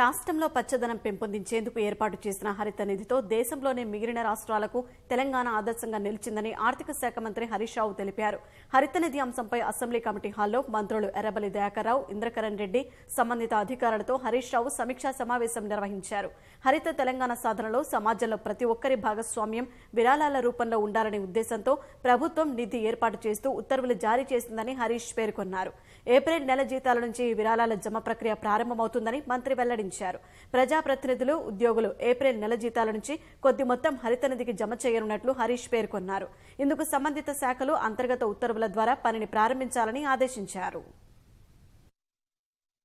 రాష్ట్రంలో పచ్చదనం పెంపొందించేందుకు ఏర్పాటు చేసిన హరిత నిధితో దేశంలోనే మిగిలిన రాష్ట్రాలకు తెలంగాణ ఆదర్శంగా నిలిచిందని ఆర్థిక శాఖ మంత్రి హరీష్ రావు తెలిపారు హరిత నిధి అంశంపై అసెంబ్లీ కమిటీ హాల్లో మంత్రులు ఎర్రబలి దయాకర్రావు ఇంద్రకరణ్ రెడ్డి సంబంధిత అధికారులతో హరీష్ రావు సమీక్షా సమావేశం నిర్వహించారు హరిత తెలంగాణ సాధనలో సమాజంలో ప్రతి ఒక్కరి భాగస్వామ్యం విరాళాల రూపంలో ఉండాలనే ఉద్దేశంతో ప్రభుత్వం నిధి ఏర్పాటు చేస్తూ ఉత్తర్వులు జారీ చేసిందని హరీష్ పేర్కొన్నారు ఏప్రిల్ నెల జీతాల నుంచి విరాళాల జమ ప్రక్రియ ప్రారంభమవుతుందని మంత్రి వెల్లడించారు వెల్లడించారు ప్రజాప్రతినిధులు ఉద్యోగులు ఏప్రిల్ నెల జీతాల నుంచి కొద్ది మొత్తం హరిత నిధికి జమ చేయనున్నట్లు హరీష్ పేర్కొన్నారు ఇందుకు సంబంధిత శాఖలు అంతర్గత ఉత్తర్వుల ద్వారా పనిని ప్రారంభించాలని ఆదేశించారు